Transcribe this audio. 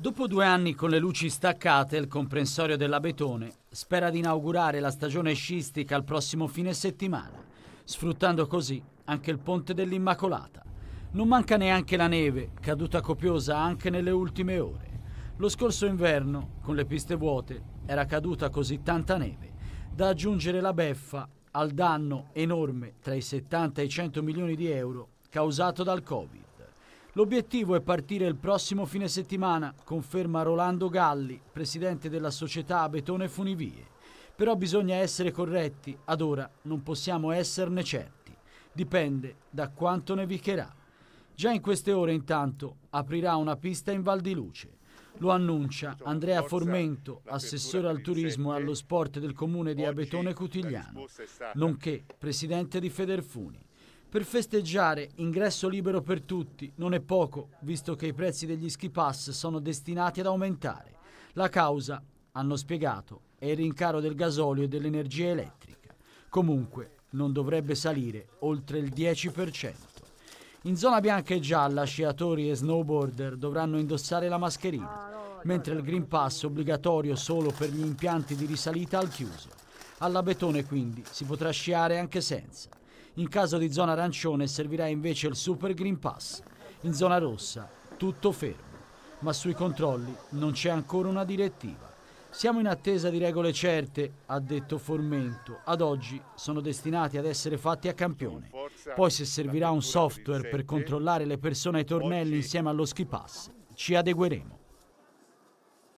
Dopo due anni con le luci staccate, il comprensorio dell'Abetone spera di inaugurare la stagione sciistica il prossimo fine settimana, sfruttando così anche il ponte dell'Immacolata. Non manca neanche la neve, caduta copiosa anche nelle ultime ore. Lo scorso inverno, con le piste vuote, era caduta così tanta neve da aggiungere la beffa al danno enorme tra i 70 e i 100 milioni di euro causato dal Covid. L'obiettivo è partire il prossimo fine settimana, conferma Rolando Galli, presidente della società Betone Funivie. Però bisogna essere corretti, ad ora non possiamo esserne certi. Dipende da quanto nevicherà. Già in queste ore intanto aprirà una pista in Val di Luce. Lo annuncia Andrea Formento, assessore al turismo e allo sport del comune di Abetone Cutigliano, nonché presidente di Federfuni. Per festeggiare, ingresso libero per tutti, non è poco, visto che i prezzi degli ski pass sono destinati ad aumentare. La causa, hanno spiegato, è il rincaro del gasolio e dell'energia elettrica. Comunque, non dovrebbe salire oltre il 10%. In zona bianca e gialla, sciatori e snowboarder dovranno indossare la mascherina, mentre il Green Pass è obbligatorio solo per gli impianti di risalita al chiuso. Alla Betone quindi si potrà sciare anche senza. In caso di zona arancione servirà invece il Super Green Pass. In zona rossa tutto fermo, ma sui controlli non c'è ancora una direttiva. Siamo in attesa di regole certe, ha detto Formento. Ad oggi sono destinati ad essere fatti a campione. Poi se servirà un software per controllare le persone ai tornelli insieme allo ski pass, ci adegueremo.